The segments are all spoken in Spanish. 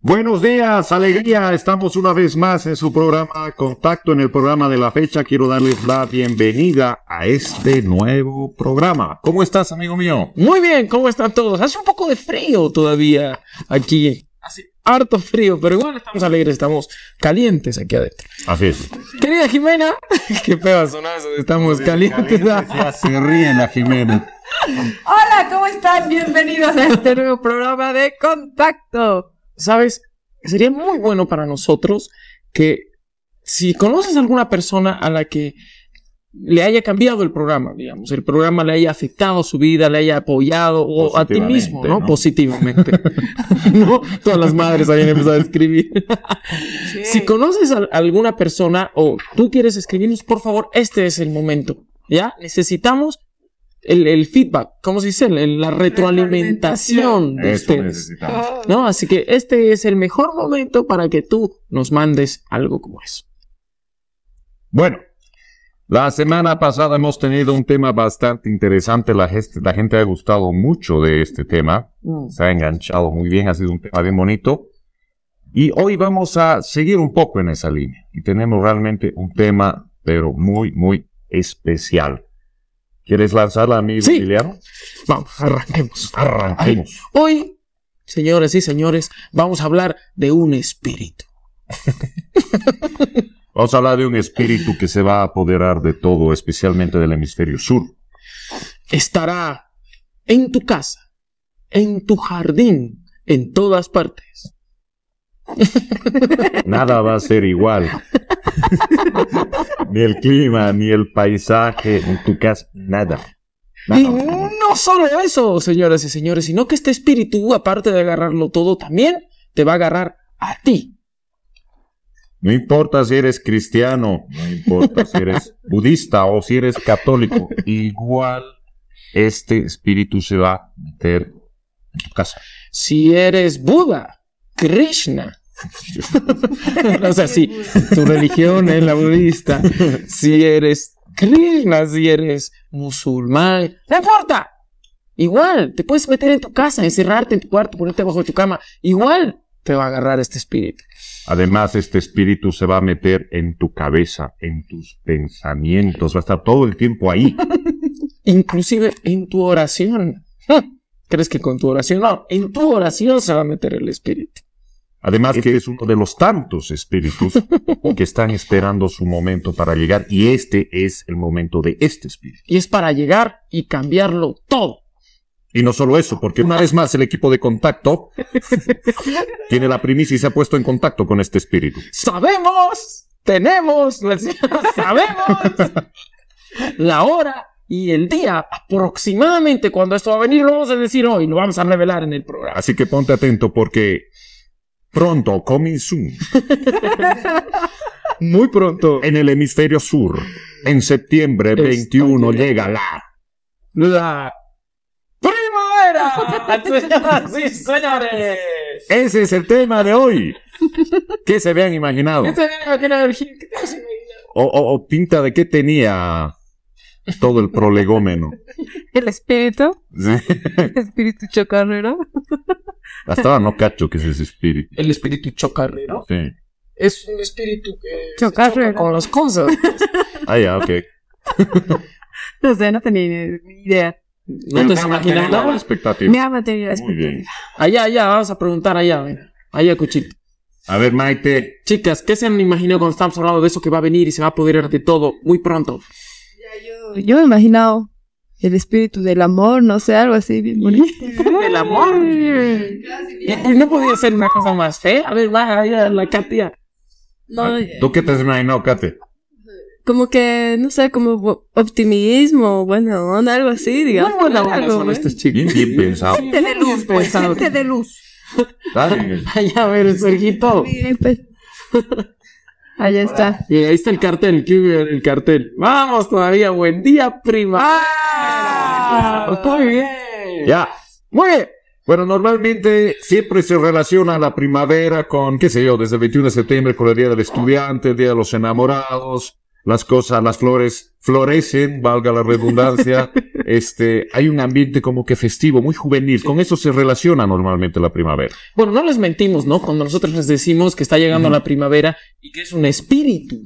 Buenos días, alegría. Estamos una vez más en su programa Contacto en el programa de la fecha. Quiero darles la bienvenida a este nuevo programa. ¿Cómo estás, amigo mío? Muy bien, ¿cómo están todos? Hace un poco de frío todavía aquí. harto frío, pero igual estamos alegres, estamos calientes aquí adentro. Así es. Querida Jimena, qué pedazo, estamos calientes. se ríe la Jimena. Hola, ¿cómo están? Bienvenidos a este nuevo programa de Contacto. ¿sabes? Sería muy bueno para nosotros que si conoces a alguna persona a la que le haya cambiado el programa, digamos, el programa le haya afectado su vida, le haya apoyado, o a ti mismo, ¿no? Positivamente. ¿No? Todas las madres habían empezado a escribir. Si conoces a alguna persona o tú quieres escribirnos, por favor, este es el momento. ¿Ya? Necesitamos el, feedback, ¿cómo se dice? La retroalimentación de Eso ¿No? Así que este es el mejor momento para que tú nos mandes algo como eso. Bueno, la semana pasada hemos tenido un tema bastante interesante. La gente, la gente ha gustado mucho de este tema. Mm. Se ha enganchado muy bien, ha sido un tema bien bonito. Y hoy vamos a seguir un poco en esa línea. Y tenemos realmente un tema, pero muy, muy especial. ¿Quieres lanzarla a mí, sí. Vamos, arranquemos. Arranquemos. hoy, señores y señores, vamos a hablar de un espíritu. vamos a hablar de un espíritu que se va a apoderar de todo, especialmente del hemisferio sur. Estará en tu casa, en tu jardín, en todas partes. Nada va a ser igual. ni el clima, ni el paisaje, en tu casa, nada. Y no solo eso, señoras y señores, sino que este espíritu, aparte de agarrarlo todo, también te va a agarrar a ti. No importa si eres cristiano, no importa si eres budista o si eres católico, igual este espíritu se va a meter en tu casa. Si eres Buda, Krishna. o sea, si tu religión es la budista, si eres Krishna, si eres musulmán, no importa. Igual, te puedes meter en tu casa, encerrarte en tu cuarto, ponerte bajo tu cama. Igual te va a agarrar este espíritu. Además, este espíritu se va a meter en tu cabeza, en tus pensamientos, va a estar todo el tiempo ahí. Inclusive en tu oración. ¿Crees que con tu oración? No, en tu oración se va a meter el espíritu. Además eh, que es uno de los tantos espíritus que están esperando su momento para llegar y este es el momento de este espíritu. Y es para llegar y cambiarlo todo. Y no solo eso, porque una vez más el equipo de contacto tiene la primicia y se ha puesto en contacto con este espíritu. Sabemos, tenemos, sabemos la hora y el día aproximadamente cuando esto va a venir, lo vamos a decir hoy, lo vamos a revelar en el programa. Así que ponte atento porque Pronto, coming soon. Muy pronto. En el hemisferio sur. En septiembre 21 llega la... La... ¡Primavera! ¡Sí, señores! Ese es el tema de hoy. ¿Qué se habían imaginado? ¿Qué se habían imaginado? O, o pinta de qué tenía todo el prolegómeno. El espíritu. El espíritu chocarrero. Hasta ahora no cacho que es ese espíritu. El espíritu chocarrero. Sí. Es un espíritu que chocarrero. con las cosas. ah, ya, ok. no sé, no tenía ni idea. No te has imaginado expectativa. Me ha mantenido la expectativa. Muy bien. Allá, allá, vamos a preguntar allá. Allá, Cuchito. A ver, Maite. Chicas, ¿qué se han imaginado cuando estamos hablando de eso que va a venir y se va a apoderar de todo muy pronto? yo, yo he imaginado el espíritu del amor, no sé, algo así bien bonito. ¿El amor? ¿Y, no podía ser una cosa más fea? ¿eh? A ver, va, la Katia. No, ah, eh, ¿Tú qué te has imaginado, Katia? Como que, no sé, como optimismo, bueno, algo así, digamos. Muy buena bueno, son estos chicos. Bien, pensado. Gente de luz, pues, gente de luz. Vaya a ver, Sergito. Bien, pues. Ahí está. Y ahí está el cartel, el cartel. Vamos todavía, buen día, prima. ¡Ah! Pues, bien. Pues. Ya. Muy bien. Bueno, normalmente siempre se relaciona la primavera con, qué sé yo, desde el 21 de septiembre con el Día del Estudiante, el Día de los Enamorados, las cosas, las flores florecen, valga la redundancia, este, hay un ambiente como que festivo, muy juvenil. Con eso se relaciona normalmente la primavera. Bueno, no les mentimos, ¿no? Cuando nosotros les decimos que está llegando la primavera y que es un espíritu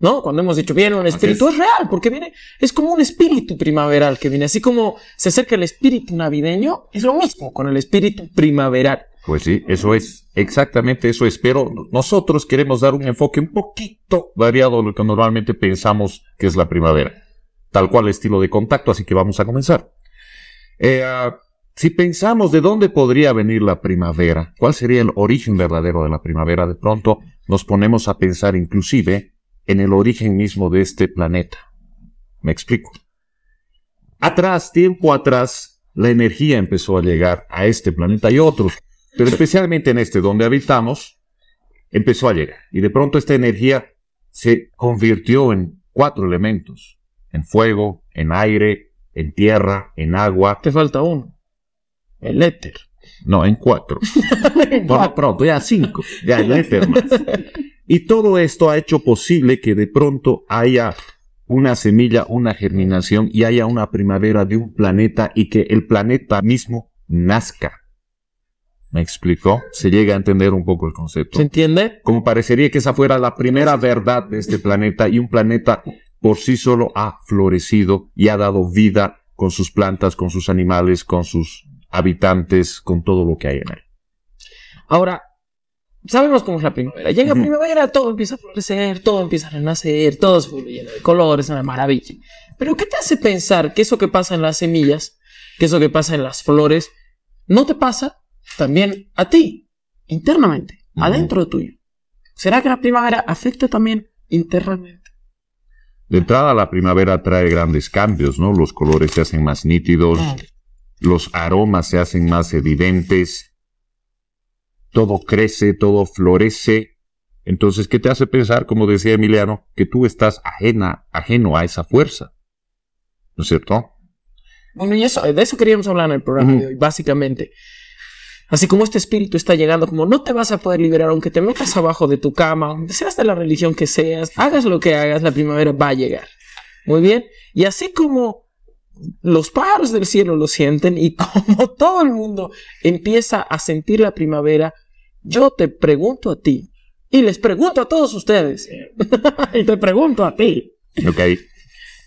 ¿no? Cuando hemos dicho, viene un espíritu, es. real, porque viene, es como un espíritu primaveral que viene, así como se acerca el espíritu navideño, es lo mismo con el espíritu primaveral. Pues sí, eso es, exactamente eso es, pero nosotros queremos dar un enfoque un poquito variado de lo que normalmente pensamos que es la primavera, tal cual estilo de contacto, así que vamos a comenzar. Eh, ah, si pensamos de dónde podría venir la primavera, cuál sería el origen verdadero de la primavera, de pronto nos ponemos a pensar inclusive en el origen mismo de este planeta. Me explico. Atrás, tiempo atrás, la energía empezó a llegar a este planeta y otros, pero especialmente en este donde habitamos, empezó a llegar. Y de pronto esta energía se convirtió en cuatro elementos, en fuego, en aire, en tierra, en agua. Te falta uno, el éter. No, en cuatro. Por pronto, ya cinco, ya el éter más. Y todo esto ha hecho posible que de pronto haya una semilla, una germinación y haya una primavera de un planeta y que el planeta mismo nazca. ¿Me explicó? Se llega a entender un poco el concepto. ¿Se entiende? Como parecería que esa fuera la primera verdad de este planeta y un planeta por sí solo ha florecido y ha dado vida con sus plantas, con sus animales, con sus habitantes, con todo lo que hay en él. Ahora, Sabemos cómo es la primavera. Llega primavera, todo empieza a florecer, todo empieza a renacer, todo se lleno de colores, una maravilla. Pero ¿qué te hace pensar que eso que pasa en las semillas, que eso que pasa en las flores, no te pasa también a ti, internamente, adentro tuyo? ¿Será que la primavera afecta también internamente? De entrada, la primavera trae grandes cambios, ¿no? Los colores se hacen más nítidos, los aromas se hacen más evidentes todo crece, todo florece. Entonces, ¿qué te hace pensar, como decía Emiliano, que tú estás ajena, ajeno a esa fuerza? ¿No es cierto? Bueno, y eso, de eso queríamos hablar en el programa de hoy, básicamente. Así como este espíritu está llegando, como no te vas a poder liberar, aunque te metas abajo de tu cama, seas de la religión que seas, hagas lo que hagas, la primavera va a llegar. Muy bien. Y así como los pájaros del cielo lo sienten y como todo el mundo empieza a sentir la primavera, yo te pregunto a ti y les pregunto a todos ustedes y te pregunto a ti.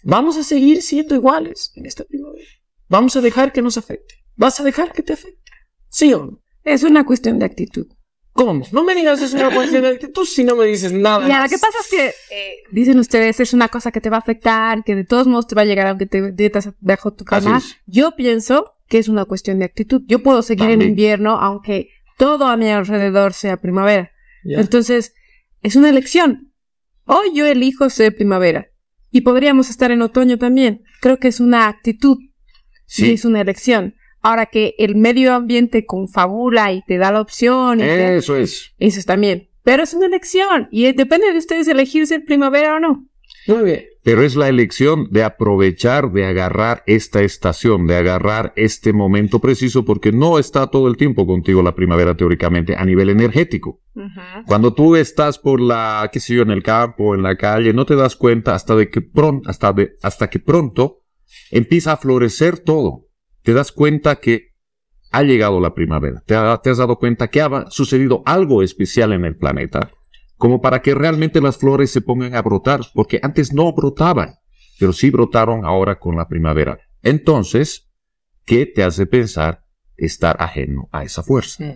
Vamos a seguir siendo iguales en esta primavera. Vamos a dejar que nos afecte. ¿Vas a dejar que te afecte? Sí o no. Es una cuestión de actitud. ¿Cómo? No me digas es una cuestión de actitud si no me dices nada. Mira, lo que pasa es que eh, dicen ustedes es una cosa que te va a afectar, que de todos modos te va a llegar aunque te dietas bajo tu cama. Yo pienso que es una cuestión de actitud. Yo puedo seguir en invierno aunque todo a mi alrededor sea primavera. Entonces, es una elección. Hoy yo elijo ser primavera. Y podríamos estar en otoño también. Creo que es una actitud. Sí. es una elección. Ahora que el medio ambiente confabula y te da la opción. eso es. Eso está bien. Pero es una elección y depende de ustedes elegir ser primavera o no. Muy bien. Pero es la elección de aprovechar, de agarrar esta estación, de agarrar este momento preciso, porque no está todo el tiempo contigo la primavera teóricamente a nivel energético. Cuando tú estás por la, qué sé yo, en el campo, en la calle, no te das cuenta hasta de que pronto, hasta hasta que pronto empieza a florecer todo te das cuenta que ha llegado la primavera, te, has dado cuenta que ha sucedido algo especial en el planeta, como para que realmente las flores se pongan a brotar, porque antes no brotaban, pero sí brotaron ahora con la primavera. Entonces, ¿qué te hace pensar estar ajeno a esa fuerza?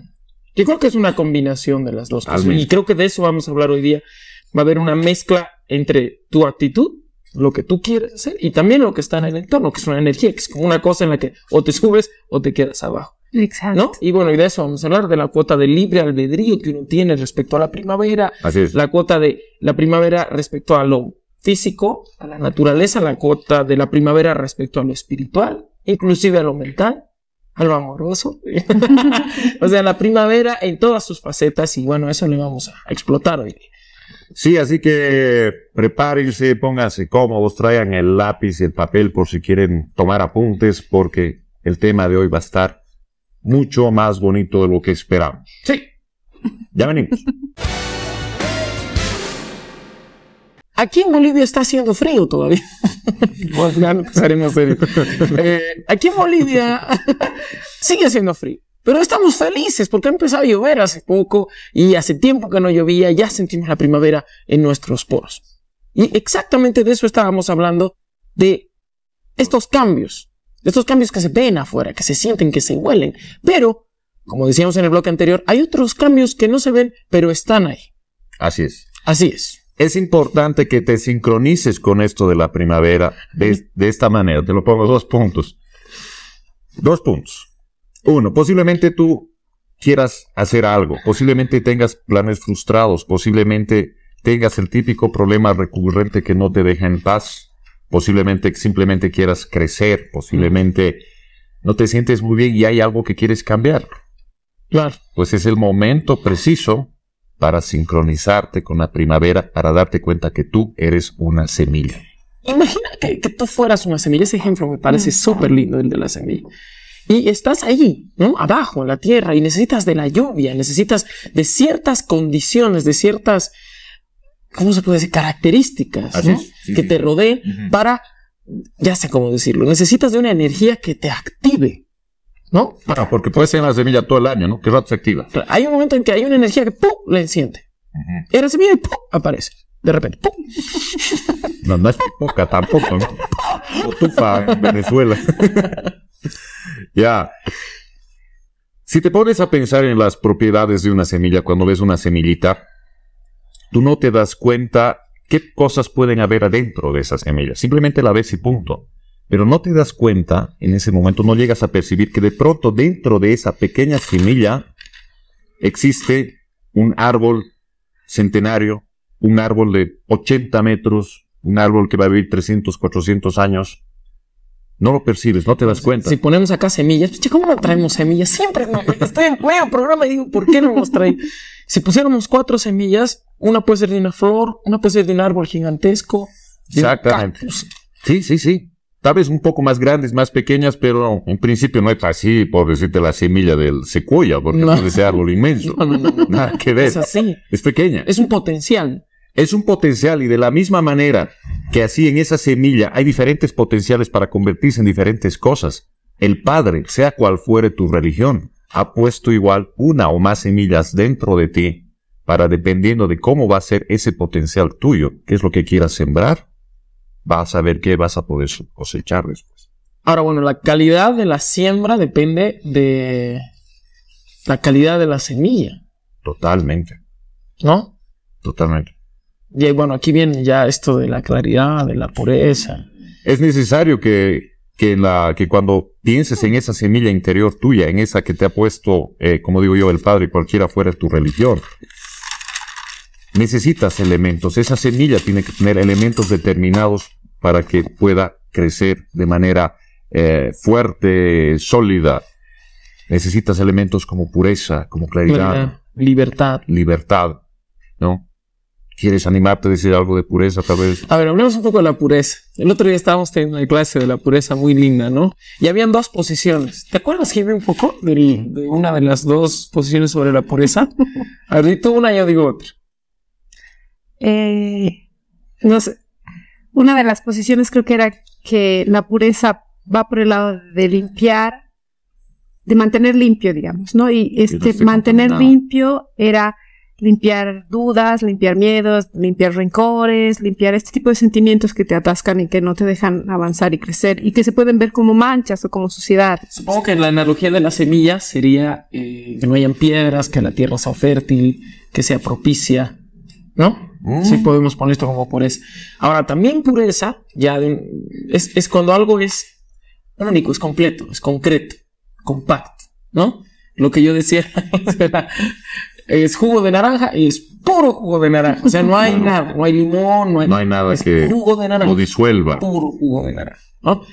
Yo creo que es una combinación de las dos cosas. Y creo que de eso vamos a hablar hoy día. Va a haber una mezcla entre tu actitud lo que tú quieres hacer y también lo que está en el entorno, que es una energía, que es como una cosa en la que o te subes o te quedas abajo. Exacto. Y bueno, y de eso vamos a hablar, de la cuota de libre albedrío que uno tiene respecto a la primavera. Así es. La cuota de la primavera respecto a lo físico, a la naturaleza, la cuota de la primavera respecto a lo espiritual, inclusive a lo mental, a lo amoroso. o sea, la primavera en todas sus facetas y bueno, eso lo vamos a explotar hoy. Sí, así que prepárense, pónganse cómodos, traigan el lápiz y el papel por si quieren tomar apuntes, porque el tema de hoy va a estar mucho más bonito de lo que esperamos. Sí. Ya venimos. Aquí en Bolivia está haciendo frío todavía. Pues ya empezaremos eh, aquí en Bolivia sigue haciendo frío. Pero estamos felices porque ha empezado a llover hace poco y hace tiempo que no llovía, ya sentimos la primavera en nuestros poros. Y exactamente de eso estábamos hablando, de estos cambios, de estos cambios que se ven afuera, que se sienten, que se huelen. Pero, como decíamos en el bloque anterior, hay otros cambios que no se ven, pero están ahí. Así es. Así es. Es importante que te sincronices con esto de la primavera de, de esta manera. Te lo pongo dos puntos. Dos puntos. Uno, posiblemente tú quieras hacer algo, posiblemente tengas planes frustrados, posiblemente tengas el típico problema recurrente que no te deja en paz, posiblemente simplemente quieras crecer, posiblemente no te sientes muy bien y hay algo que quieres cambiar. Claro. Pues es el momento preciso para sincronizarte con la primavera, para darte cuenta que tú eres una semilla. Imagina que, tú fueras una semilla. Ese ejemplo me parece mm. súper lindo, el de la semilla y estás ahí, ¿no? Abajo, en la tierra, y necesitas de la lluvia, necesitas de ciertas condiciones, de ciertas, ¿cómo se puede decir? Características, ¿no? que te rodeen para, ya sé cómo decirlo, necesitas de una energía que te active. ¿No? Ah, porque puede ser una semilla todo el año, ¿no? Que rato se activa. Hay un momento en que hay una energía que ¡pum! la enciende. Uh semilla ¡pum! aparece. De repente, ¡pum! No, no es poca tampoco, ¿no? tufa en Venezuela. ya. Si te pones a pensar en las propiedades de una semilla cuando ves una semillita, tú no te das cuenta qué cosas pueden haber adentro de esa semilla. Simplemente la ves y punto. Pero no te das cuenta, en ese momento no llegas a percibir que de pronto dentro de esa pequeña semilla existe un árbol centenario, un árbol de 80 metros, un árbol que va a vivir 300, 400 años, no lo percibes, no te das cuenta. Si, ponemos acá semillas, pues, ¿cómo no traemos semillas? Siempre no, estoy en pero programa y digo, ¿por qué no nos trae? Si pusiéramos cuatro semillas, una puede ser de una flor, una puede ser de un árbol gigantesco. Exactamente. Sí, sí, sí. Tal vez un poco más grandes, más pequeñas, pero en principio no es así, por decirte, la semilla del secuoya, porque no. es ese árbol inmenso. No, no, no, Nada que Es así. Es pequeña. Es un potencial es un potencial y de la misma manera que así en esa semilla hay diferentes potenciales para convertirse en diferentes cosas, el Padre, sea cual fuere tu religión, ha puesto igual una o más semillas dentro de ti para dependiendo de cómo va a ser ese potencial tuyo, qué es lo que quieras sembrar, vas a ver qué vas a poder cosechar después. Ahora, bueno, la calidad de la siembra depende de la calidad de la semilla. Totalmente. ¿No? Totalmente. Y bueno, aquí viene ya esto de la claridad, de la pureza. Es necesario que, la, que cuando pienses en esa semilla interior tuya, en esa que te ha puesto, eh, como digo yo, el Padre, cualquiera fuera tu religión, necesitas elementos. Esa semilla tiene que tener elementos determinados para que pueda crecer de manera eh, fuerte, sólida. Necesitas elementos como pureza, como claridad. Claridad, libertad. Libertad, ¿no? ¿Quieres animarte a decir algo de pureza, tal vez? A ver, hablemos un poco de la pureza. El otro día estábamos teniendo una clase de la pureza muy linda, ¿no? Y habían dos posiciones. ¿Te acuerdas, Jimmy, un poco de una de las dos posiciones sobre la pureza? a ver, tú una, yo digo otra. Eh, no sé. Una de las posiciones creo que era que la pureza va por el lado de limpiar, de mantener limpio, digamos, ¿no? Y este mantener limpio era limpiar dudas, limpiar miedos, limpiar rencores, limpiar este tipo de sentimientos que te atascan y que no te dejan avanzar y crecer y que se pueden ver como manchas o como suciedad. Supongo que la analogía de las semillas sería eh, que no hayan piedras, que la tierra sea fértil, que sea propicia, ¿no? Mm. Sí podemos poner esto como pureza. Ahora, también pureza ya es, es cuando algo es único, es completo, es concreto, compacto, ¿no? Lo que yo decía es jugo de naranja, y es puro jugo de naranja. O sea, no hay nada, no hay limón, no hay, nada es que jugo lo disuelva. Puro jugo de naranja.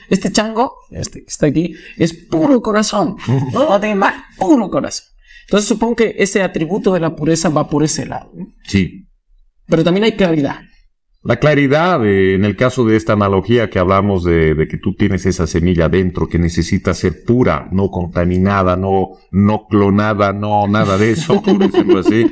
Este chango, este que está aquí, es puro corazón. No tiene más, puro corazón. Entonces supongo que ese atributo de la pureza va por ese lado. Sí. Pero también hay claridad la claridad eh, en el caso de esta analogía que hablamos de, que tú tienes esa semilla dentro que necesita ser pura, no contaminada, no, no clonada, no nada de eso, por decirlo así,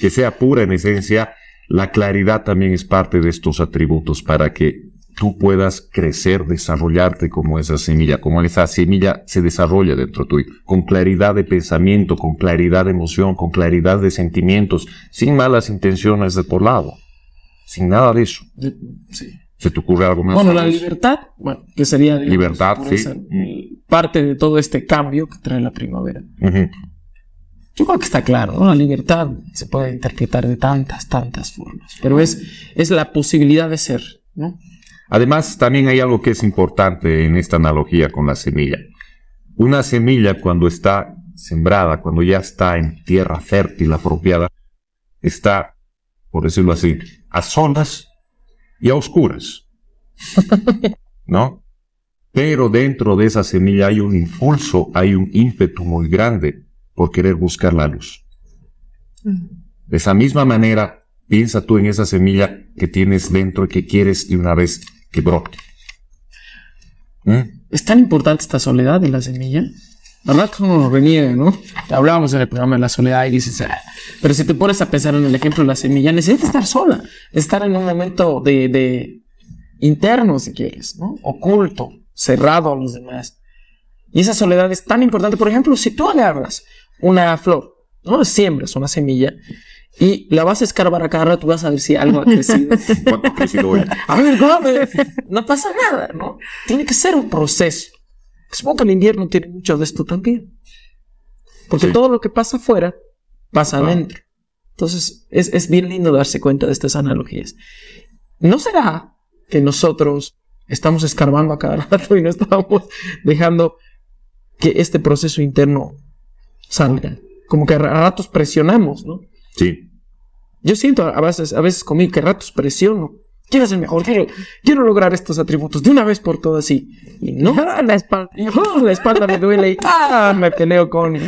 que sea pura en esencia, la claridad también es parte de estos atributos para que tú puedas crecer, desarrollarte como esa semilla, como esa semilla se desarrolla dentro de ti, con claridad de pensamiento, con claridad de emoción, con claridad de sentimientos, sin malas intenciones de por lado sin nada de eso. ¿Se te ocurre algo más? Bueno, la libertad, bueno, que sería libertad, parte de todo este cambio que trae la primavera. Yo creo que está claro, ¿no? La libertad se puede interpretar de tantas, tantas formas, pero es, es la posibilidad de ser, ¿no? Además, también hay algo que es importante en esta analogía con la semilla. Una semilla cuando está sembrada, cuando ya está en tierra fértil apropiada, está por decirlo así, a solas y a oscuras. ¿No? Pero dentro de esa semilla hay un impulso, hay un ímpetu muy grande por querer buscar la luz. Mm. De esa misma manera, piensa tú en esa semilla que tienes dentro y que quieres de una vez que brote. ¿Mm? ¿Es tan importante esta soledad en la semilla? uno no reniega, ¿no? Hablábamos en el programa de la soledad y dices, ah". pero si te pones a pensar en el ejemplo de la semilla, necesitas estar sola, estar en un momento de, de interno, si quieres, ¿no? Oculto, cerrado a los demás. Y esa soledad es tan importante. Por ejemplo, si tú agarras una flor, ¿no? Siembras una semilla y la vas a escarbar a cada rato, vas a ver si algo ha crecido. ¿Cuánto ha crecido A ver, no pasa nada, ¿no? Tiene que ser un proceso. Supongo que el invierno tiene mucho de esto también. Porque todo lo que pasa afuera pasa adentro. Entonces, es, bien lindo darse cuenta de estas analogías. ¿No será que nosotros estamos escarbando a cada rato y no estamos dejando que este proceso interno salga? Como que a ratos presionamos, ¿no? Sí. Yo siento a veces, a veces conmigo que a ratos presiono quiero ser mejor, quiero, lograr estos atributos de una vez por todas y, no. Oh, la espalda. me duele y ah, me peleo con.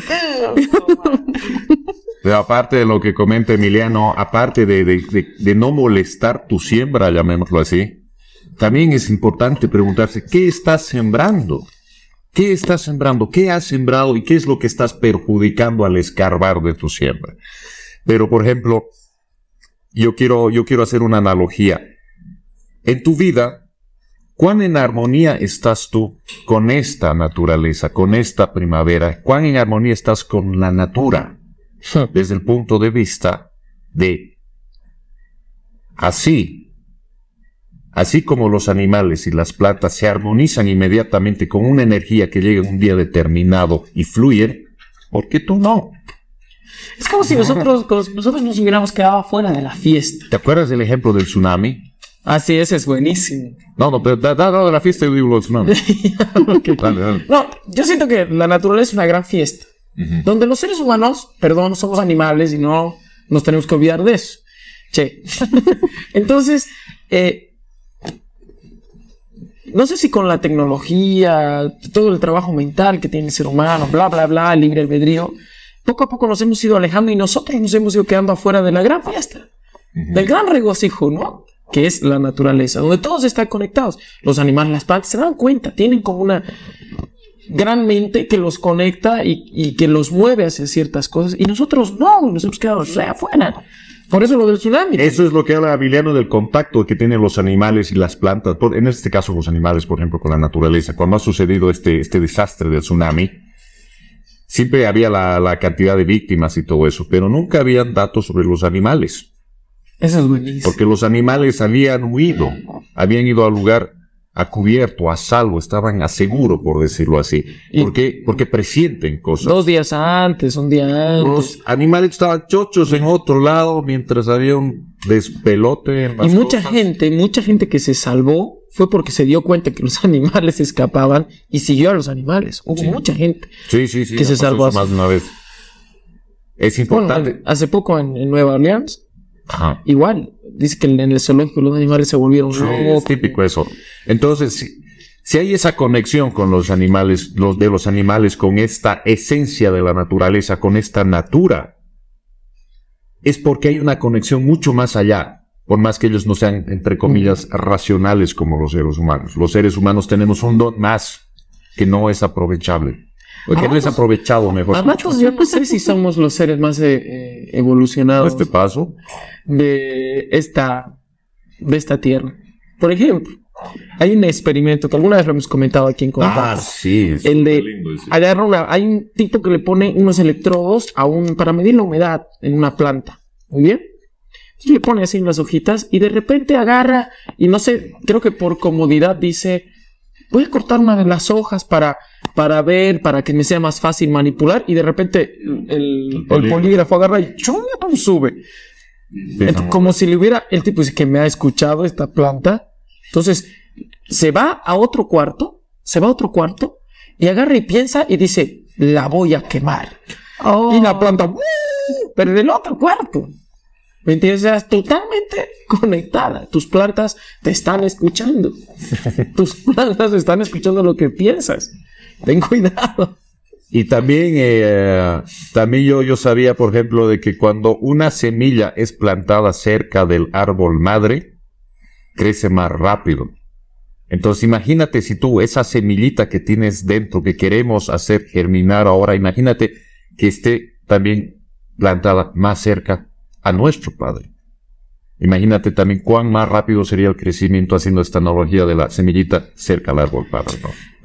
Pero aparte de lo que comenta Emiliano, aparte de, no molestar tu siembra, llamémoslo así, también es importante preguntarse qué estás sembrando. ¿Qué estás sembrando? ¿Qué has sembrado? ¿Y qué es lo que estás perjudicando al escarbar de tu siembra? Pero, por ejemplo, yo quiero, yo quiero hacer una analogía en tu vida, cuán en armonía estás tú con esta naturaleza, con esta primavera, cuán en armonía estás con la natura, desde el punto de vista de así, así como los animales y las plantas se armonizan inmediatamente con una energía que llega un día determinado y fluye, ¿por qué tú no? Es como si nosotros, nosotros nos hubiéramos quedado fuera de la fiesta. ¿Te acuerdas del ejemplo del tsunami? Así es, es buenísimo. No, no, pero da, da, la fiesta y yo digo lo de No, yo siento que la naturaleza es una gran fiesta. Donde los seres humanos, perdón, somos animales y no nos tenemos que olvidar de eso. Che. Entonces, eh, no sé si con la tecnología, todo el trabajo mental que tiene el ser humano, bla, bla, bla, libre albedrío, poco a poco nos hemos ido alejando y nosotros nos hemos ido quedando afuera de la gran fiesta, del gran regocijo, ¿no? que es la naturaleza, donde todos están conectados. Los animales, las plantas, se dan cuenta, tienen como una gran mente que los conecta y, que los mueve hacia ciertas cosas. Y nosotros no, nos hemos quedado afuera. Por eso lo del tsunami. Eso es lo que habla Aviliano del contacto que tienen los animales y las plantas. en este caso, los animales, por ejemplo, con la naturaleza. Cuando ha sucedido este, este desastre del tsunami, siempre había la, la cantidad de víctimas y todo eso, pero nunca habían datos sobre los animales. Eso es buenísimo. Porque los animales habían huido, habían ido al lugar a cubierto, a salvo, estaban a seguro, por decirlo así. porque Porque presienten cosas. Dos días antes, un día antes. Los animales estaban chochos en otro lado mientras había un despelote Y mucha gente, mucha gente que se salvó fue porque se dio cuenta que los animales escapaban y siguió a los animales. Hubo mucha gente que se salvó. Más de una vez. Es importante. hace poco en Nueva Orleans Igual, dice que en el zoológico los animales se volvieron sí, típico eso. Entonces, si, hay esa conexión con los animales, los de los animales, con esta esencia de la naturaleza, con esta natura, es porque hay una conexión mucho más allá. Por más que ellos no sean, entre comillas, racionales como los seres humanos. Los seres humanos tenemos un don más que no es aprovechable porque ah, no es pues, aprovechado mejor. Amatos, ah, pues, yo no sé si somos los seres más eh, eh, evolucionados. Este de esta, de esta tierra. Por ejemplo, hay un experimento que alguna vez lo hemos comentado aquí en Contacto. Ah, sí. el de una, hay un tipo que le pone unos electrodos a un, para medir la humedad en una planta. Muy bien. Y le pone así las hojitas y de repente agarra y no sé, creo que por comodidad dice, voy a cortar una de las hojas para para ver, para que me sea más fácil manipular y de repente el, el, polígrafo agarra y chum, sube. como si le hubiera, el tipo dice que me ha escuchado esta planta. Entonces, se va a otro cuarto, se va a otro cuarto y agarra y piensa y dice, la voy a quemar. Y la oh. planta, pero del otro cuarto. ¿Me entiendes? totalmente conectada. Tus plantas te están escuchando. Tus plantas están escuchando lo que piensas ten cuidado. Y también, eh, también yo, yo sabía, por ejemplo, de que cuando una semilla es plantada cerca del árbol madre, crece más rápido. Entonces imagínate si tú, esa semillita que tienes dentro, que queremos hacer germinar ahora, imagínate que esté también plantada más cerca a nuestro Padre. Imagínate también cuán más rápido sería el crecimiento haciendo esta analogía de la semillita cerca al árbol para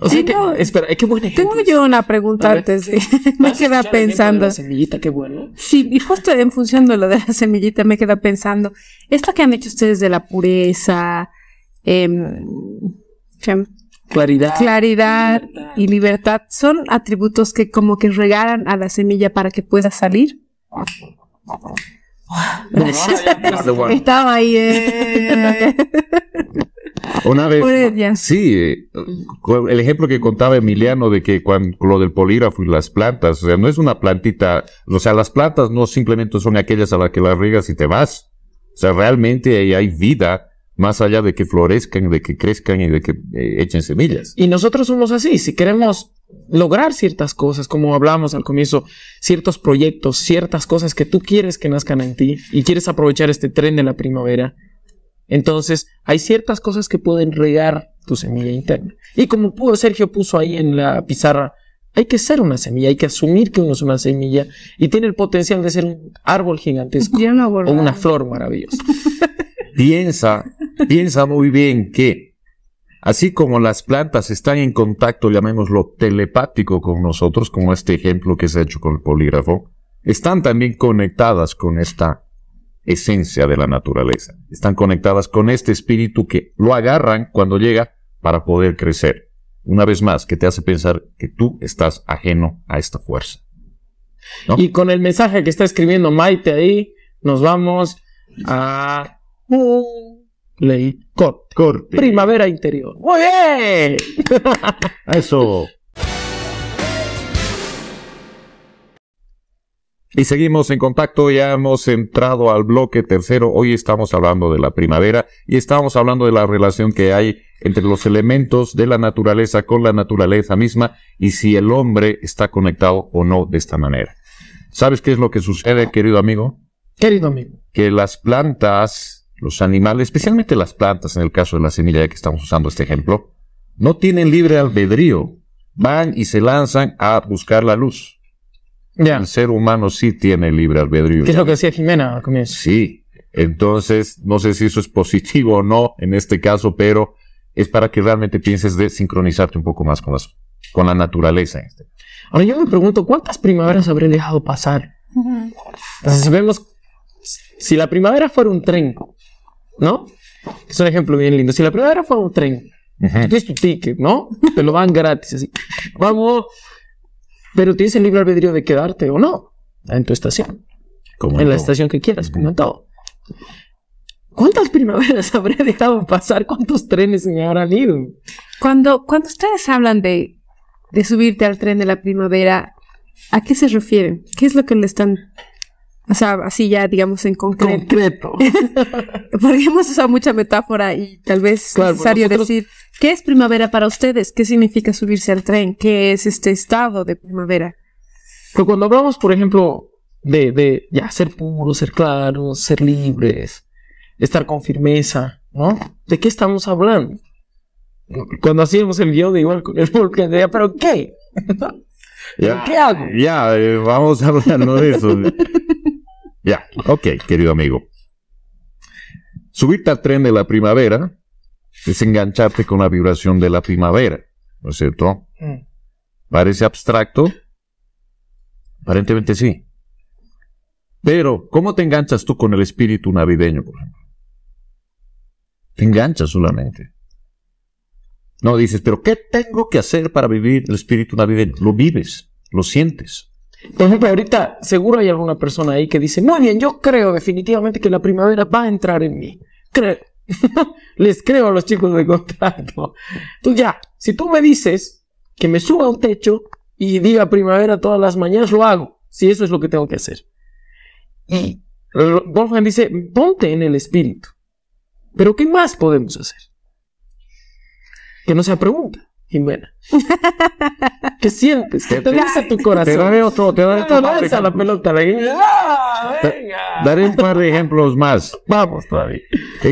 ¿no? tengo, espera, qué buen Tengo yo una pregunta antes, me queda pensando. la semillita, qué bueno. Sí, y justo en función de lo de la semillita me queda pensando, esto que han hecho ustedes de la pureza, em, claridad, y libertad. y libertad, son atributos que como que regalan a la semilla para que pueda salir. Estaba ahí. Eh. Una vez. Sí, eh, el ejemplo que contaba Emiliano de que cuando, lo del polígrafo y las plantas, o sea, no es una plantita, o sea, las plantas no simplemente son aquellas a las que las riegas y te vas. O sea, realmente hay vida más allá de que florezcan, de que crezcan y de que eh, echen semillas. Y nosotros somos así, si queremos lograr ciertas cosas, como hablamos al comienzo, ciertos proyectos, ciertas cosas que tú quieres que nazcan en ti y quieres aprovechar este tren de la primavera. Entonces, hay ciertas cosas que pueden regar tu semilla interna. Y como Sergio puso ahí en la pizarra, hay que ser una semilla, hay que asumir que uno es una semilla y tiene el potencial de ser un árbol gigantesco o una flor maravillosa. piensa, piensa muy bien que Así como las plantas están en contacto, llamémoslo telepático con nosotros, como este ejemplo que se ha hecho con el polígrafo, están también conectadas con esta esencia de la naturaleza. Están conectadas con este espíritu que lo agarran cuando llega para poder crecer. Una vez más, que te hace pensar que tú estás ajeno a esta fuerza. Y con el mensaje que está escribiendo Maite ahí, nos vamos a un Corte. Primavera interior. Muy bien. Eso. Y seguimos en contacto, ya hemos entrado al bloque tercero, hoy estamos hablando de la primavera y estamos hablando de la relación que hay entre los elementos de la naturaleza con la naturaleza misma y si el hombre está conectado o no de esta manera. ¿Sabes qué es lo que sucede, querido amigo? Querido amigo. Que las plantas los animales, especialmente las plantas, en el caso de la semilla, ya que estamos usando este ejemplo, no tienen libre albedrío. Van y se lanzan a buscar la luz. El ser humano sí tiene libre albedrío. ¿Qué es lo que decía Jimena al comienzo? Sí. Entonces, no sé si eso es positivo o no en este caso, pero es para que realmente pienses de sincronizarte un poco más con, la naturaleza. Este Ahora yo me pregunto, ¿cuántas primaveras habré dejado pasar? Entonces, vemos, si la primavera fuera un tren, ¿no? Es un ejemplo bien lindo. Si la primavera fue un tren, tienes tu ticket, ¿no? Te lo van gratis, así. Vamos. Pero tienes el libre albedrío de quedarte o no en tu estación. en, la estación que quieras, ¿Cuántas primaveras habré dejado pasar? ¿Cuántos trenes me habrán ido? Cuando, cuando ustedes hablan de, de subirte al tren de la primavera, ¿a qué se refieren? ¿Qué es lo que le están o sea, así ya, digamos, en concreto. concreto. Porque hemos usado mucha metáfora y tal vez es pues necesario decir, ¿qué es primavera para ustedes? ¿Qué significa subirse al tren? ¿Qué es este estado de primavera? Pero cuando hablamos, por ejemplo, de, de ya ser puros, ser claros, ser libres, estar con firmeza, ¿no? ¿De qué estamos hablando? Cuando hacíamos el guión de igual con el ¿pero qué? ¿Qué hago? Ya, eh, vamos hablando de eso. Ya, ok, querido amigo. Subirte al tren de la primavera es engancharte con la vibración de la primavera, ¿no es cierto? Mm. ¿Parece abstracto? Aparentemente sí. Pero, ¿cómo te enganchas tú con el espíritu navideño, por ejemplo? Te enganchas solamente. No dices, pero ¿qué tengo que hacer para vivir el espíritu navideño? Lo vives, lo sientes. Por ejemplo, ahorita seguro hay alguna persona ahí que dice, muy bien, yo creo definitivamente que la primavera va a entrar en mí. Les creo a los chicos de contrato. Tú ya, si tú me dices que me suba a un techo y diga primavera todas las mañanas, lo hago. Si eso es lo que tengo que hacer. Y Wolfgang dice, ponte en el espíritu. Pero ¿qué más podemos hacer? Que no sea pregunta bueno, ¿Qué sientes? ¿Qué te dice tu corazón? Te daré otro, te daré otro. la pelota. ¡Ah, daré un par de ejemplos más. Vamos todavía.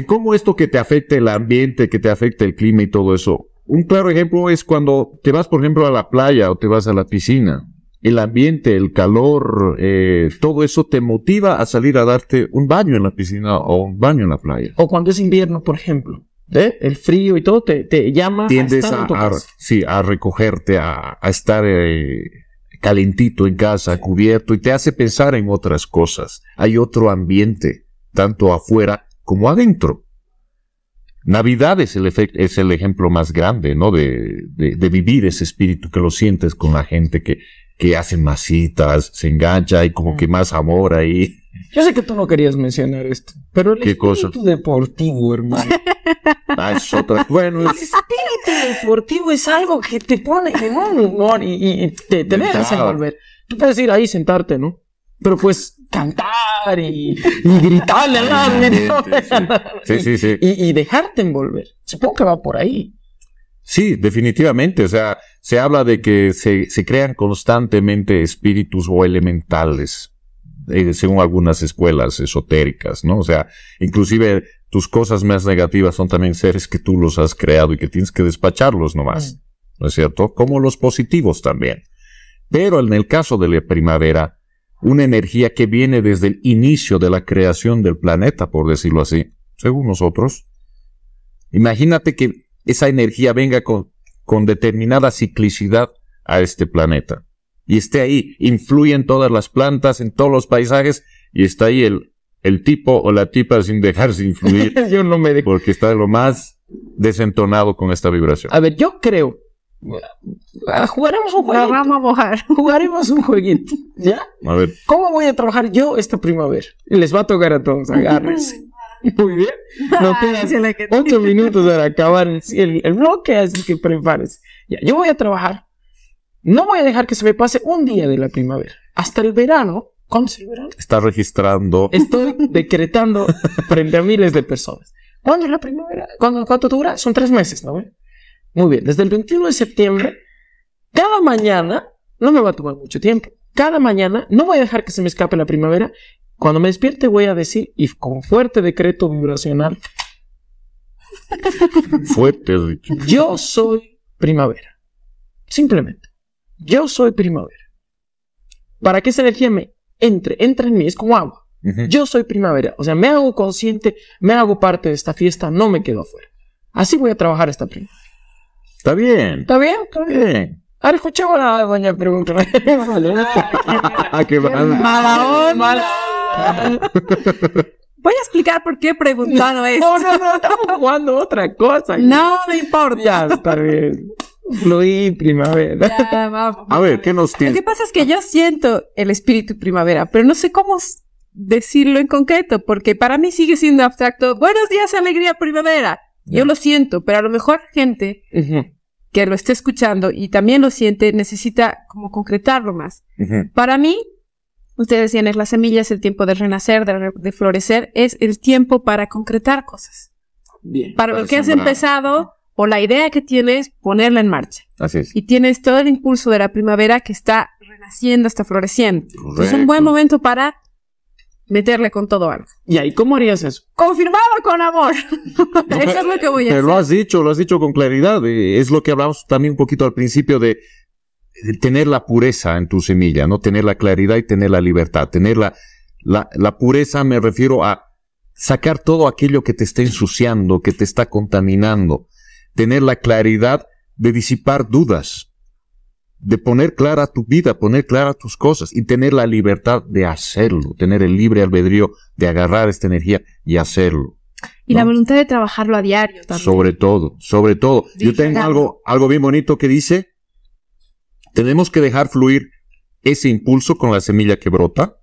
¿Cómo esto que te afecta el ambiente, que te afecta el clima y todo eso? Un claro ejemplo es cuando te vas, por ejemplo, a la playa o te vas a la piscina. El ambiente, el calor, eh, todo eso te motiva a salir a darte un baño en la piscina o un baño en la playa. O cuando es invierno, por ejemplo ¿Eh? el frío y todo te, te llama. Tiendes a, estar a, a recogerte, a, estar eh, calentito en casa, cubierto, y te hace pensar en otras cosas. Hay otro ambiente, tanto afuera como adentro. Navidad es el, es el ejemplo más grande, ¿no? De, vivir ese espíritu que lo sientes con la gente que, que hace masitas, se engancha, y como que mm. más amor ahí. Yo sé que tú no querías mencionar esto, pero el ¿Qué espíritu deportivo, hermano. ah, es otra. Bueno, el espíritu deportivo es algo que te pone en un humor y, te, te envolver. Tú puedes ir ahí sentarte, ¿no? Pero pues cantar y, y gritarle al Sí, sí, sí. Y, y dejarte envolver. Supongo que va por ahí. Sí, definitivamente. O sea, se habla de que se, se crean constantemente espíritus o elementales según algunas escuelas esotéricas, ¿no? O sea, inclusive tus cosas más negativas son también seres que tú los has creado y que tienes que despacharlos nomás, ¿no es cierto? Como los positivos también. Pero en el caso de la primavera, una energía que viene desde el inicio de la creación del planeta, por decirlo así, según nosotros. Imagínate que esa energía venga con, con determinada ciclicidad a este planeta y esté ahí, influye en todas las plantas, en todos los paisajes, y está ahí el, el tipo o la tipa sin dejarse influir. yo no me Porque está lo más desentonado con esta vibración. A ver, yo creo. Ah, jugaremos un jueguito. vamos a mojar. Jugaremos un jueguito. ¿Ya? A ver. ¿Cómo voy a trabajar yo esta primavera? Les va a tocar a todos, agárrense. Muy bien. No quedan 8 minutos para acabar el, el bloque, así que prepárense. Ya, yo voy a trabajar no voy a dejar que se me pase un día de la primavera. Hasta el verano. ¿Cuándo es el verano? Está registrando. Estoy decretando frente a miles de personas. ¿Cuándo es la primavera? ¿Cuándo, ¿Cuánto dura? Son tres meses, ¿no? Muy bien. Desde el 21 de septiembre, cada mañana, no me va a tomar mucho tiempo. Cada mañana, no voy a dejar que se me escape la primavera. Cuando me despierte, voy a decir, y con fuerte decreto vibracional, fuerte, Yo soy primavera. Simplemente. Yo soy primavera. Para que esa energía me entre, entra en mí, es como agua. Yo soy primavera. O sea, me hago consciente, me hago parte de esta fiesta, no me quedo afuera. Así voy a trabajar esta primavera. Está bien. Está bien, está bien. Ahora escuchamos la doña pregunta. Ah, qué mala onda. Voy a explicar por qué he preguntado no, esto. No, no, no, estamos jugando otra cosa. No, no importa. está bien. Lo primavera. A ver, ¿qué nos tiene? Lo que pasa es que yo siento el espíritu primavera, pero no sé cómo decirlo en concreto, porque para mí sigue siendo abstracto. Buenos días, alegría primavera. Yo lo siento, pero a lo mejor gente que lo esté escuchando y también lo siente necesita como concretarlo más. Para mí, ustedes decían, es la el tiempo de renacer, de, florecer, es el tiempo para concretar cosas. para, que has empezado, o la idea que tienes, ponerla en marcha. Así es. Y tienes todo el impulso de la primavera que está renaciendo, está floreciendo. Es un buen momento para meterle con todo algo. ¿Y ahí cómo harías eso? Confirmado con amor. eso es lo que voy a Pero Lo has dicho, lo has dicho con claridad. Eh, es lo que hablamos también un poquito al principio de tener la pureza en tu semilla, ¿no? Tener la claridad y tener la libertad. Tener la pureza me refiero a sacar todo aquello que te está ensuciando, que te está contaminando tener la claridad de disipar dudas, de poner clara tu vida, poner clara tus cosas y tener la libertad de hacerlo, tener el libre albedrío de agarrar esta energía y hacerlo. Y la voluntad de trabajarlo a diario también. Sobre todo, sobre todo. Yo tengo algo, algo bien bonito que dice, tenemos que dejar fluir ese impulso con la semilla que brota,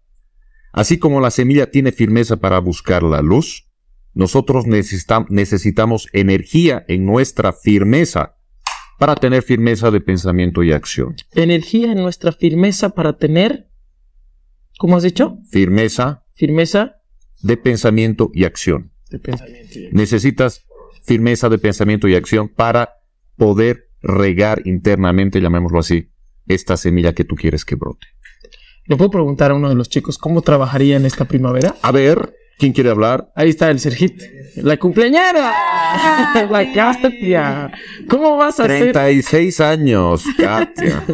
así como la semilla tiene firmeza para buscar la luz, nosotros necesitamos energía en nuestra firmeza para tener firmeza de pensamiento y acción. Energía en nuestra firmeza para tener, ¿cómo has dicho? Firmeza. Firmeza. De pensamiento y acción. De pensamiento Necesitas firmeza de pensamiento y acción para poder regar internamente, llamémoslo así, esta semilla que tú quieres que brote. ¿Le puedo preguntar a uno de los chicos cómo trabajaría en esta primavera? A ver. ¿Quién quiere hablar? Ahí está el Sergit. La cumpleañera. Ah, la Katia. ¿Cómo vas a hacer? 36 años, Katia.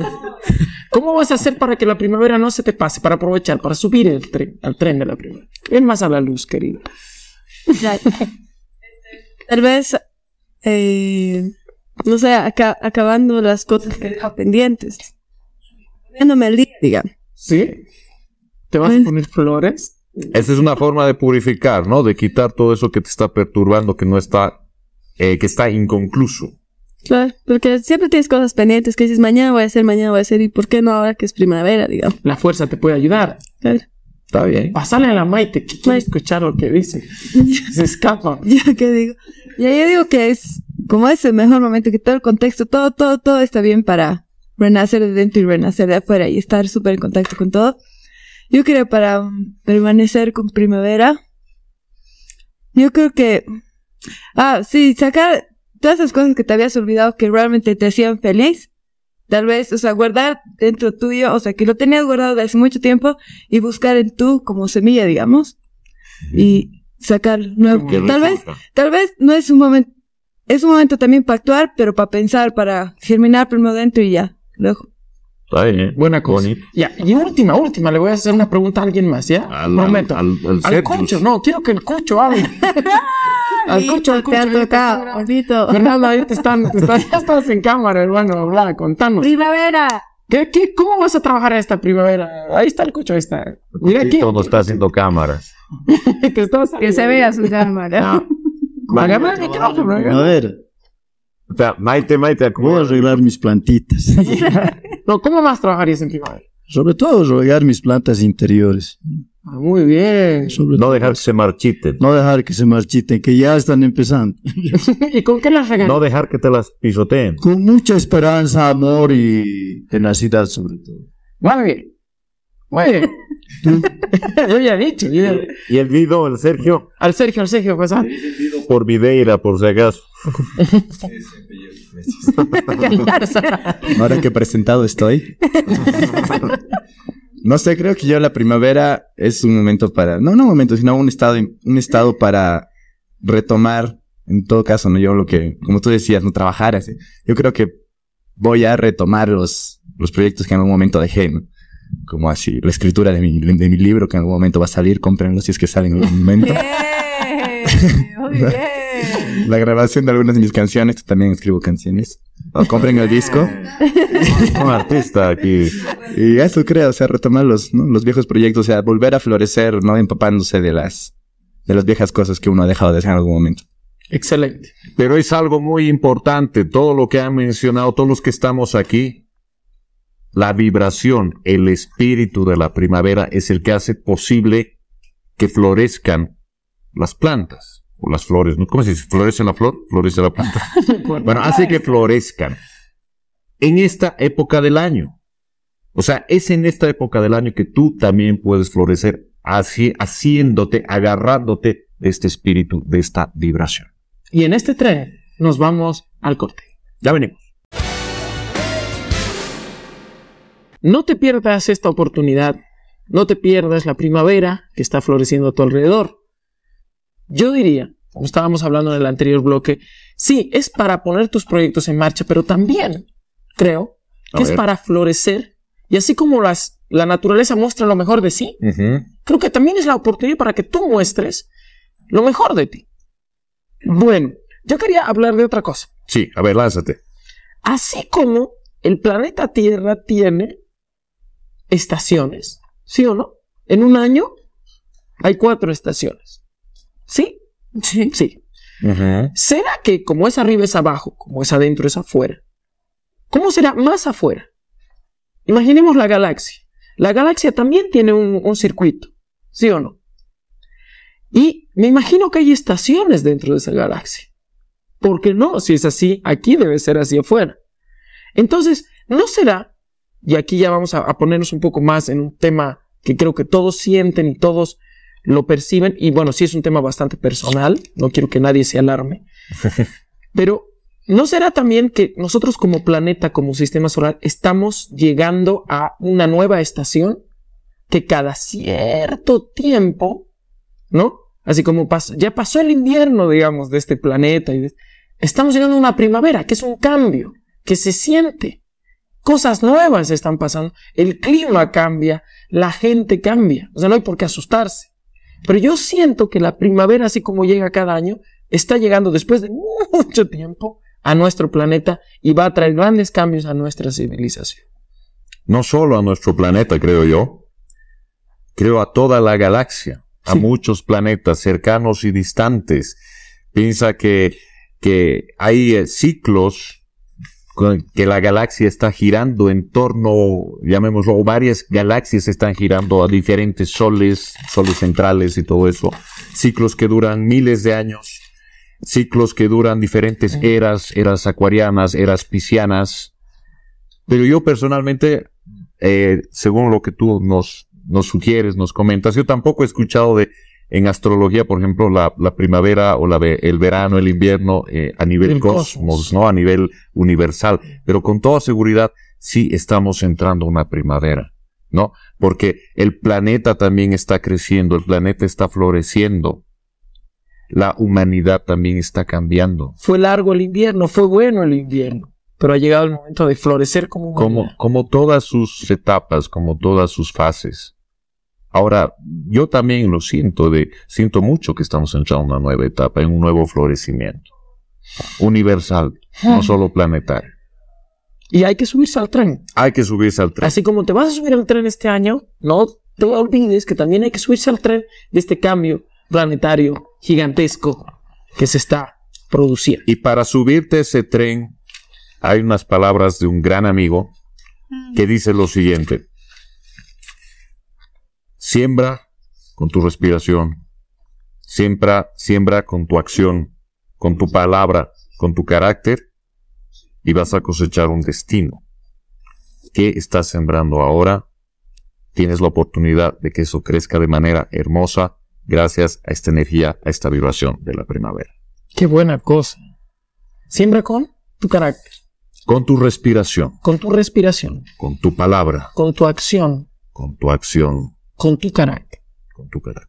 ¿Cómo vas a hacer para que la primavera no se te pase? Para aprovechar, para subir el tren, al tren de la primavera. Ven más a la luz, querido. Tal vez, eh, no sé, acabando las cosas que pendientes. Poniéndome el día, ¿Sí? ¿Te vas a poner flores? Esa es una forma de purificar, ¿no? De quitar todo eso que te está perturbando, que no está, eh, que está inconcluso. Claro, porque siempre tienes cosas pendientes que dices, mañana voy a hacer, mañana voy a hacer, y por qué no ahora que es primavera, digamos. La fuerza te puede ayudar. Claro. Está bien. Pasale a la Maite, que escuchar lo que dice. Se escapa. Ya qué digo. Ya yo digo que es, como es el mejor momento, que todo el contexto, todo, todo, todo está bien para renacer de dentro y renacer de afuera y estar súper en contacto con todo. Yo creo para permanecer con primavera. Yo creo que. Ah, sí, sacar todas esas cosas que te habías olvidado que realmente te hacían feliz. Tal vez, o sea, guardar dentro tuyo, o sea, que lo tenías guardado desde hace mucho tiempo y buscar en tú como semilla, digamos. Y sacar nuevo. Tal vez, tal vez no es un momento, es un momento también para actuar, pero para pensar, para germinar primero dentro y ya. Luego. Está ¿eh? Buena cosa. y última, última, le voy a hacer una pregunta a alguien más, ¿ya? Al, Prometo. Al, al, cocho, no, quiero que el cocho hable. al cocho, al cocho. Te han tocado, Fernando, ahí te están, ya estás en cámara, hermano, bla, contanos. Primavera. ¿Qué, qué, ¿Cómo vas a trabajar esta primavera? Ahí está el cocho, ahí está. Mira aquí. Todo está haciendo cámaras. que, que se vea su cámara. Ah, no. A ver. O sea, Maite, Maite, voy a arreglar mis plantitas? no, ¿cómo más trabajarías en primavera? Sobre todo regar mis plantas interiores. Ah, muy bien. no dejar que se marchiten. No dejar que se marchiten, que ya están empezando. ¿Y con qué las regalas? No dejar que te las pisoteen. Con mucha esperanza, amor y tenacidad sobre todo. Muy bien. Muy bien yo ¿Mm? he dicho. ¿Y el Vido, al Sergio? Al Sergio, al Sergio, pues. Por Videira, por si Ahora que presentado estoy. No sé, creo que yo la primavera es un momento para, no, no un momento, sino un estado, un estado para retomar, en todo caso, no yo lo que, como tú decías, no trabajar así. Yo creo que voy a retomar los, los proyectos que en algún momento dejé, ¿no? como así, la escritura de mi, libro que en algún momento va a salir, cómprenlo si es que sale en algún momento. La grabación de algunas de mis canciones, también escribo canciones. O compren el disco. como artista aquí. Y eso creo, o sea, retomar los, viejos proyectos, o sea, volver a florecer, ¿no? Empapándose de las, de las viejas cosas que uno ha dejado de hacer en algún momento. Excelente. Pero es algo muy importante, todo lo que han mencionado, todos los que estamos aquí, la vibración, el espíritu de la primavera es el que hace posible que florezcan las plantas o las flores. ¿Cómo se dice? ¿Florece la flor? ¿Florece la planta? bueno, hace que florezcan en esta época del año. O sea, es en esta época del año que tú también puedes florecer así, haciéndote, agarrándote de este espíritu, de esta vibración. Y en este tren nos vamos al corte. Ya venimos. No te pierdas esta oportunidad, no te pierdas la primavera que está floreciendo a tu alrededor. Yo diría, como estábamos hablando en el anterior bloque, sí, es para poner tus proyectos en marcha, pero también creo que es para florecer y así como las, la naturaleza muestra lo mejor de sí, creo que también es la oportunidad para que tú muestres lo mejor de ti. Bueno, yo quería hablar de otra cosa. Sí, a ver, lánzate. Así como el planeta Tierra tiene estaciones, ¿sí o no? En un año hay cuatro estaciones. ¿Sí? Sí. ¿Será que como es arriba es abajo, como es adentro es afuera? ¿Cómo será más afuera? Imaginemos la galaxia. La galaxia también tiene un, un circuito, ¿sí o no? Y me imagino que hay estaciones dentro de esa galaxia. ¿Por qué no? Si es así, aquí debe ser así afuera. Entonces, ¿no será y aquí ya vamos a, ponernos un poco más en un tema que creo que todos sienten y todos lo perciben, y bueno, sí es un tema bastante personal, no quiero que nadie se alarme, pero ¿no será también que nosotros como planeta, como sistema solar, estamos llegando a una nueva estación que cada cierto tiempo, ¿no? Así como ya pasó el invierno, digamos, de este planeta, y estamos llegando a una primavera, que es un cambio, que se siente cosas nuevas están pasando, el clima cambia, la gente cambia, o sea, no hay por qué asustarse. Pero yo siento que la primavera, así como llega cada año, está llegando después de mucho tiempo a nuestro planeta y va a traer grandes cambios a nuestra civilización. No solo a nuestro planeta, creo yo, creo a toda la galaxia, a muchos planetas cercanos y distantes. Piensa que, que hay eh, ciclos que la galaxia está girando en torno, llamémoslo, varias galaxias están girando a diferentes soles, soles centrales y todo eso, ciclos que duran miles de años, ciclos que duran diferentes eras, eras acuarianas, eras piscianas. Pero yo personalmente, eh, según lo que tú nos sugieres, nos comentas, yo tampoco he escuchado de en astrología, por ejemplo, la, primavera o la, el verano, el invierno, eh, a nivel cosmos, ¿no? A nivel universal. Pero con toda seguridad, sí estamos entrando una primavera, ¿no? Porque el planeta también está creciendo, el planeta está floreciendo. La humanidad también está cambiando. Fue largo el invierno, fue bueno el invierno, pero ha llegado el momento de florecer como humanidad. Como, como todas sus etapas, como todas sus fases. Ahora, yo también lo siento de, siento mucho que estamos entrando en una nueva etapa, en un nuevo florecimiento universal, no ah. solo planetario. Y hay que subirse al tren. Hay que subirse al tren. Así como te vas a subir al tren este año, no te olvides que también hay que subirse al tren de este cambio planetario gigantesco que se está produciendo. Y para subirte ese tren, hay unas palabras de un gran amigo que dice lo siguiente. Siembra con tu respiración. Siembra, siembra con tu acción, con tu palabra, con tu carácter y vas a cosechar un destino. ¿Qué estás sembrando ahora? Tienes la oportunidad de que eso crezca de manera hermosa gracias a esta energía, a esta vibración de la primavera. Qué buena cosa. Siembra con tu carácter. Con tu respiración. Con tu respiración. Con tu palabra. Con tu acción. Con tu acción con tu carácter. Con tu carácter.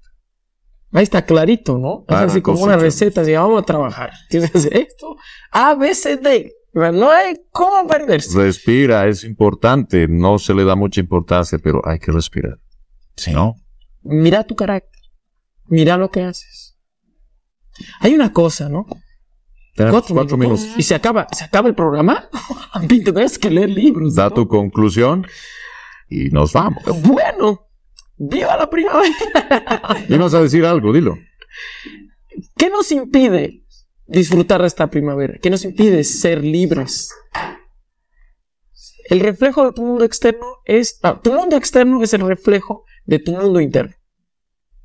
Ahí está clarito, ¿no? Es ah, así como una receta de vamos a trabajar. Tienes esto, A, B, C, D. No hay cómo perderse. Respira, es importante. No se le da mucha importancia, pero hay que respirar. Sí. ¿No? Mira tu carácter. Mira lo que haces. Hay una cosa, ¿no? Cuatro, minutos. Y se acaba, se acaba el programa. Tienes que leer libros. Da tu conclusión y nos vamos. Bueno, ¡Viva la primavera! vas a decir algo, dilo. ¿Qué nos impide disfrutar de esta primavera? ¿Qué nos impide ser libres? El reflejo de tu mundo externo es. Ah, tu mundo externo es el reflejo de tu mundo interno.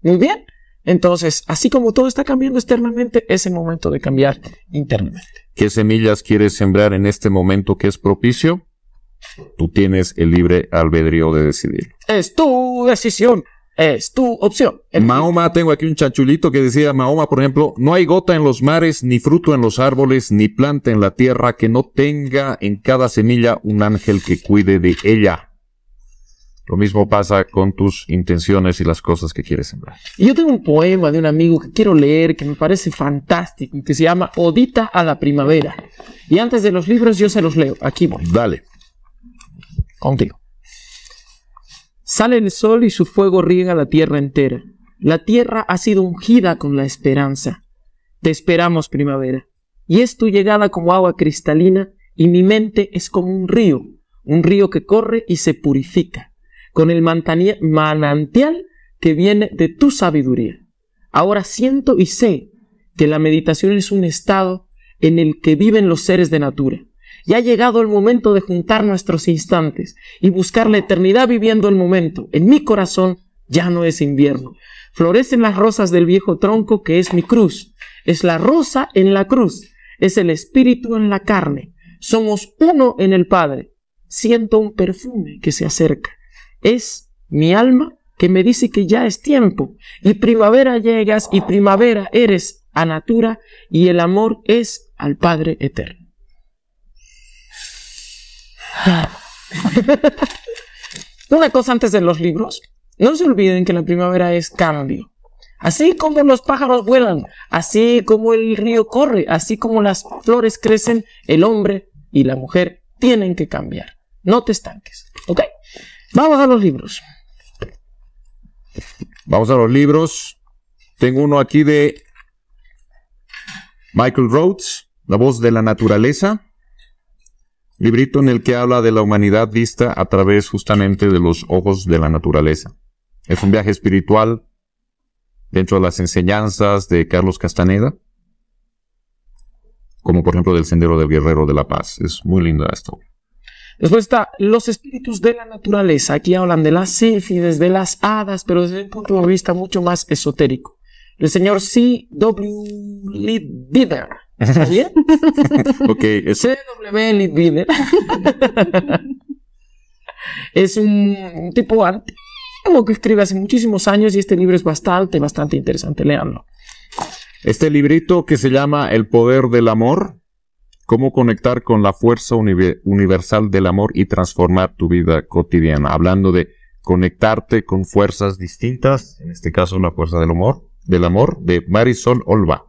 Muy bien. Entonces, así como todo está cambiando externamente, es el momento de cambiar internamente. ¿Qué semillas quieres sembrar en este momento que es propicio? Tú tienes el libre albedrío de decidir. Es tu decisión. Es tu opción. Mahoma, tengo aquí un chanchulito que decía Mahoma, por ejemplo, no hay gota en los mares, ni fruto en los árboles, ni planta en la tierra que no tenga en cada semilla un ángel que cuide de ella. Lo mismo pasa con tus intenciones y las cosas que quieres sembrar. Y yo tengo un poema de un amigo que quiero leer que me parece fantástico, que se llama Odita a la primavera. Y antes de los libros yo se los leo. Aquí voy. Dale. Sale el sol y su fuego riega la tierra entera. La tierra ha sido ungida con la esperanza. Te esperamos primavera. Y es tu llegada como agua cristalina y mi mente es como un río, un río que corre y se purifica, con el manantial que viene de tu sabiduría. Ahora siento y sé que la meditación es un estado en el que viven los seres de natura, ya ha llegado el momento de juntar nuestros instantes y buscar la eternidad viviendo el momento. En mi corazón ya no es invierno. Florecen las rosas del viejo tronco que es mi cruz. Es la rosa en la cruz. Es el espíritu en la carne. Somos uno en el Padre. Siento un perfume que se acerca. Es mi alma que me dice que ya es tiempo. Y primavera llegas y primavera eres a natura y el amor es al Padre eterno. Una cosa antes de los libros. No se olviden que la primavera es cambio. Así como los pájaros vuelan, así como el río corre, así como las flores crecen, el hombre y la mujer tienen que cambiar. No te estanques. ¿Ok? Vamos a los libros. Vamos a los libros. Tengo uno aquí de Michael Rhodes, La voz de la naturaleza librito en el que habla de la humanidad vista a través justamente de los ojos de la naturaleza. Es un viaje espiritual dentro de las enseñanzas de Carlos Castaneda, como por ejemplo del Sendero del Guerrero de la Paz. Es muy linda esto. Después está los espíritus de la naturaleza. Aquí hablan de las sífides, de las hadas, pero desde un punto de vista mucho más esotérico. El señor C. W. Leader ¿Está bien? ok, es un tipo como que escribe hace muchísimos años y este libro es bastante, bastante interesante. Leanlo. Este librito que se llama El poder del amor, cómo conectar con la fuerza universal del amor y transformar tu vida cotidiana. Hablando de conectarte con fuerzas distintas, en este caso la fuerza del amor, del amor de Marisol Olva.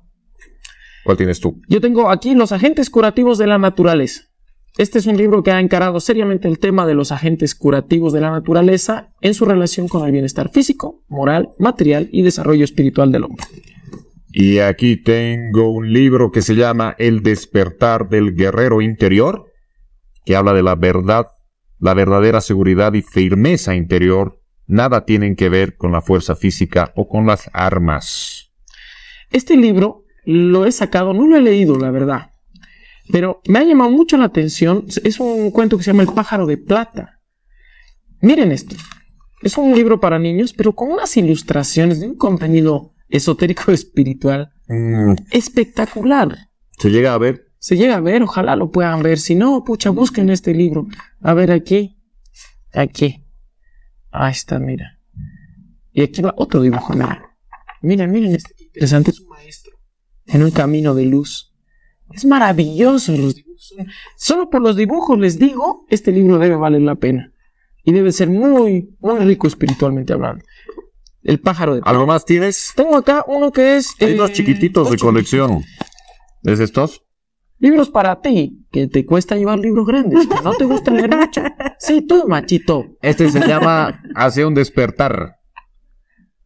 ¿Cuál tienes tú? Yo tengo aquí Los agentes curativos de la naturaleza. Este es un libro que ha encarado seriamente el tema de los agentes curativos de la naturaleza en su relación con el bienestar físico, moral, material y desarrollo espiritual del hombre. Y aquí tengo un libro que se llama El despertar del guerrero interior, que habla de la verdad, la verdadera seguridad y firmeza interior. Nada tienen que ver con la fuerza física o con las armas. Este libro lo he sacado, no lo he leído, la verdad. Pero me ha llamado mucho la atención. Es un cuento que se llama El pájaro de plata. Miren esto. Es un libro para niños, pero con unas ilustraciones de un contenido esotérico espiritual mm. espectacular. Se llega a ver. Se llega a ver, ojalá lo puedan ver. Si no, pucha, busquen este libro. A ver aquí. Aquí. Ahí está, mira. Y aquí va otro dibujo. Miren, miren, miren, este interesante en un camino de luz. Es maravilloso Solo por los dibujos les digo, este libro debe valer la pena. Y debe ser muy, muy rico espiritualmente hablando. El pájaro de... ¿Algo más tienes? Tengo acá uno que es... Hay dos eh, chiquititos de colección. ¿Es estos? Libros para ti, que te cuesta llevar libros grandes, que no te gusta leer mucho. Sí, tú, machito. Este se llama Hacia un despertar.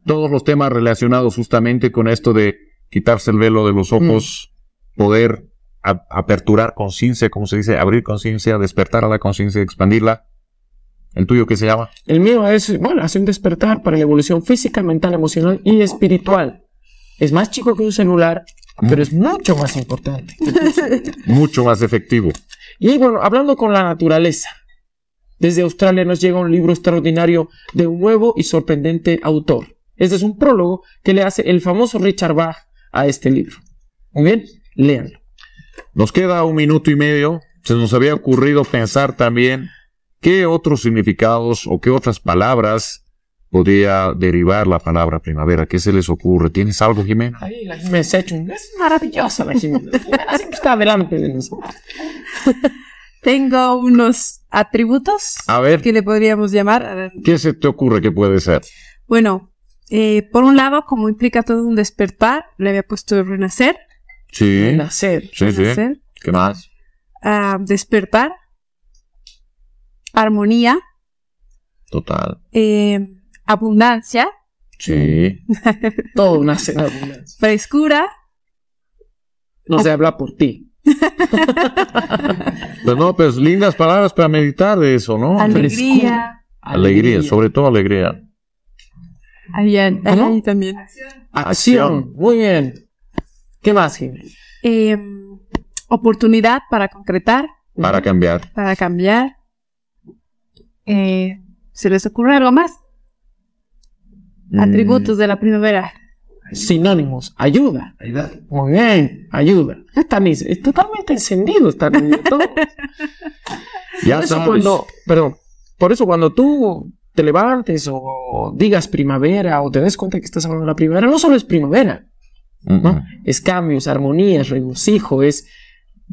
Todos los temas relacionados justamente con esto de quitarse el velo de los mm. ojos, poder aperturar conciencia, como se dice, abrir conciencia, despertar a la conciencia, expandirla. ¿El tuyo qué se llama? El mío es, bueno, hace un despertar para la evolución física, mental, emocional y espiritual. Es más chico que un celular, mm. pero es mucho más importante. mucho más efectivo. Y bueno, hablando con la naturaleza. Desde Australia nos llega un libro extraordinario de un nuevo y sorprendente autor. Este es un prólogo que le hace el famoso Richard Bach a este libro. Muy bien, léanlo. Nos queda un minuto y medio. Se nos había ocurrido pensar también qué otros significados o qué otras palabras podía derivar la palabra primavera. ¿Qué se les ocurre? ¿Tienes algo, Jimena? la Es maravillosa la Jimena. está adelante de nosotros. Tengo unos atributos a ver, que le podríamos llamar. ¿Qué se te ocurre que puede ser? Bueno, eh, por un lado, como implica todo un despertar, le había puesto renacer. Sí. Renacer. Sí, sí. ¿Qué más? Ah, despertar. Armonía. Total. Eh, abundancia. Sí. todo nace abundancia. Frescura. No se habla por ti. pero pues no, pues lindas palabras para meditar de eso, ¿no? Alegría, alegría sobre todo alegría. Ahí, también. Ah, Acción. Muy bien. ¿Qué más, Jimmy? Em, oportunidad para concretar. Para cambiar. Para cambiar. Eh, ¿Se les ocurre algo más? Mm. Atributos de la primavera. Sinónimos. Ayuda. Ayuda. Muy bien. Ayuda. Está es totalmente encendido. todo. ya por sabes. Cuando, perdón. Por eso cuando tú te levantes o, digas primavera o te des cuenta que estás hablando de la primavera, no solo es primavera, es cambio, Es armonía, es regocijo, es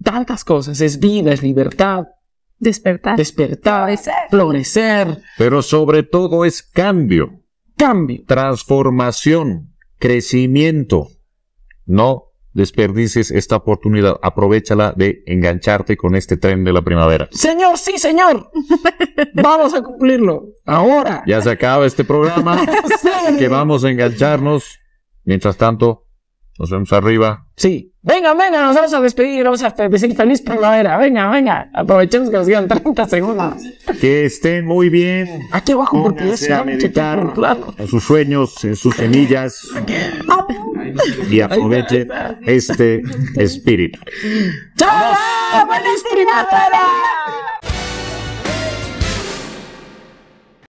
tantas cosas, es vida, es libertad. Despertar. Despertar. Florecer. florecer. Pero sobre todo es cambio. Cambio. Transformación. Crecimiento. No desperdices esta oportunidad. Aprovechala de engancharte con este tren de la primavera. Señor, sí, señor. Vamos a cumplirlo. Ahora. Ya se acaba este programa. Que vamos a engancharnos. Mientras tanto, nos vemos arriba. Sí. Venga, venga, nos vamos a despedir, vamos a decir feliz primavera. Venga, venga. Aprovechemos que nos quedan 30 segundos. Que estén muy bien. Aquí abajo porque es a meditar en sus sueños, en sus semillas. y aprovechen este espíritu. ¡Chao! ¡Feliz primavera!